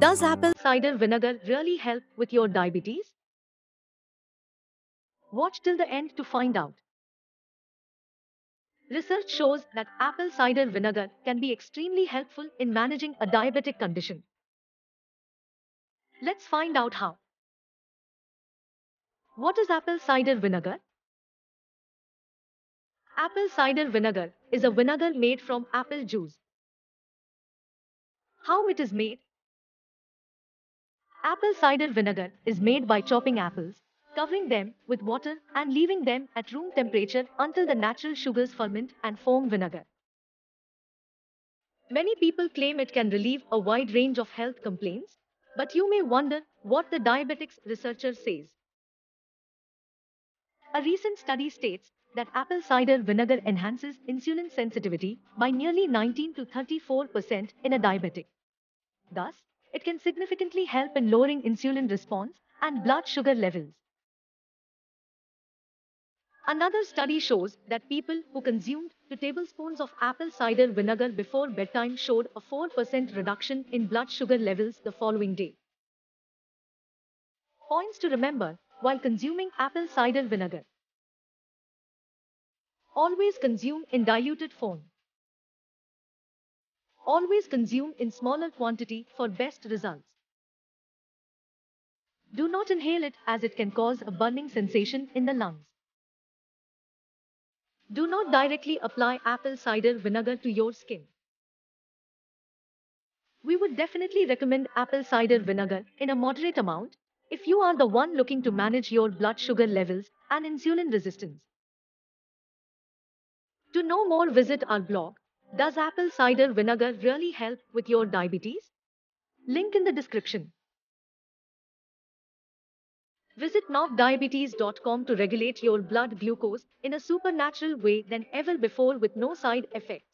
Does apple cider vinegar really help with your diabetes? Watch till the end to find out. Research shows that apple cider vinegar can be extremely helpful in managing a diabetic condition. Let's find out how. What is apple cider vinegar? Apple cider vinegar is a vinegar made from apple juice. How it is made Apple cider vinegar is made by chopping apples, covering them with water and leaving them at room temperature until the natural sugars ferment and form vinegar. Many people claim it can relieve a wide range of health complaints, but you may wonder what the diabetics researcher says. A recent study states that apple cider vinegar enhances insulin sensitivity by nearly 19 to 34% in a diabetic. Thus, it can significantly help in lowering insulin response and blood sugar levels. Another study shows that people who consumed 2 tablespoons of apple cider vinegar before bedtime showed a 4% reduction in blood sugar levels the following day. Points to remember while consuming apple cider vinegar. Always consume in diluted form. Always consume in smaller quantity for best results. Do not inhale it as it can cause a burning sensation in the lungs. Do not directly apply apple cider vinegar to your skin. We would definitely recommend apple cider vinegar in a moderate amount if you are the one looking to manage your blood sugar levels and insulin resistance. To know more, visit our blog does apple cider vinegar really help with your diabetes? Link in the description. Visit nowdiabetes.com to regulate your blood glucose in a supernatural way than ever before with no side effects.